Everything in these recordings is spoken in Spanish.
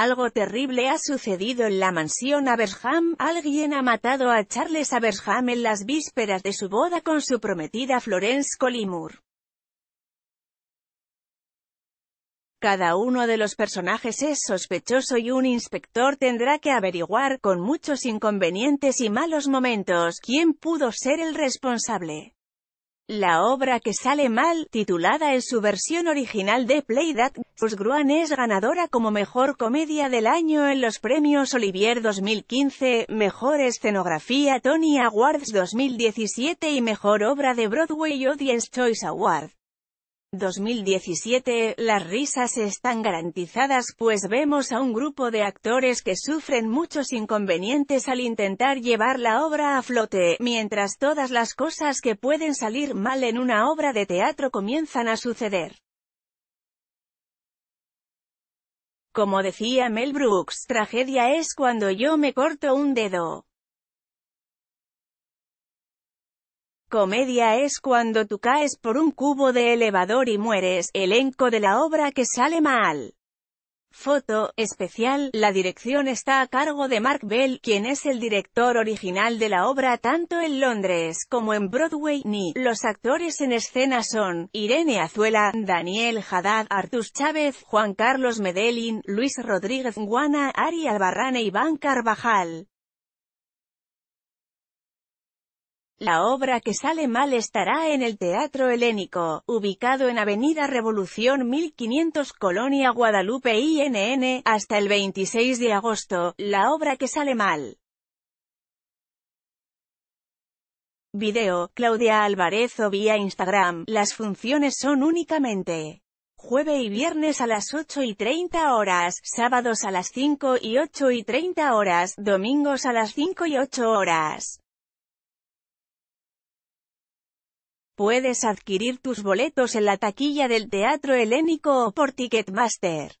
Algo terrible ha sucedido en la mansión Aberham, alguien ha matado a Charles Aberham en las vísperas de su boda con su prometida Florence Colimur. Cada uno de los personajes es sospechoso y un inspector tendrá que averiguar, con muchos inconvenientes y malos momentos, quién pudo ser el responsable. La obra que sale mal, titulada en su versión original de Play That, Gruen es ganadora como Mejor Comedia del Año en los premios Olivier 2015, Mejor Escenografía Tony Awards 2017 y Mejor Obra de Broadway Audience Choice Award. 2017 Las risas están garantizadas pues vemos a un grupo de actores que sufren muchos inconvenientes al intentar llevar la obra a flote, mientras todas las cosas que pueden salir mal en una obra de teatro comienzan a suceder. Como decía Mel Brooks, tragedia es cuando yo me corto un dedo. Comedia es cuando tú caes por un cubo de elevador y mueres, elenco de la obra que sale mal. Foto, especial, la dirección está a cargo de Mark Bell, quien es el director original de la obra tanto en Londres como en Broadway, ni. Los actores en escena son, Irene Azuela, Daniel Haddad, Artus Chávez, Juan Carlos Medellín, Luis Rodríguez Guana, Ari Albarrán e Iván Carvajal. La obra que sale mal estará en el Teatro Helénico, ubicado en Avenida Revolución 1500 Colonia Guadalupe INN, hasta el 26 de agosto, la obra que sale mal. Video, Claudia Álvarez o vía Instagram, las funciones son únicamente jueves y viernes a las 8 y 30 horas, sábados a las 5 y 8 y 30 horas, domingos a las 5 y 8 horas. Puedes adquirir tus boletos en la taquilla del Teatro Helénico o por Ticketmaster.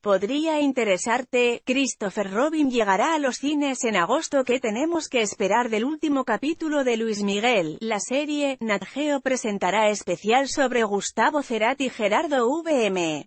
Podría interesarte, Christopher Robin llegará a los cines en agosto que tenemos que esperar del último capítulo de Luis Miguel. La serie, Natgeo presentará especial sobre Gustavo Cerati y Gerardo VM.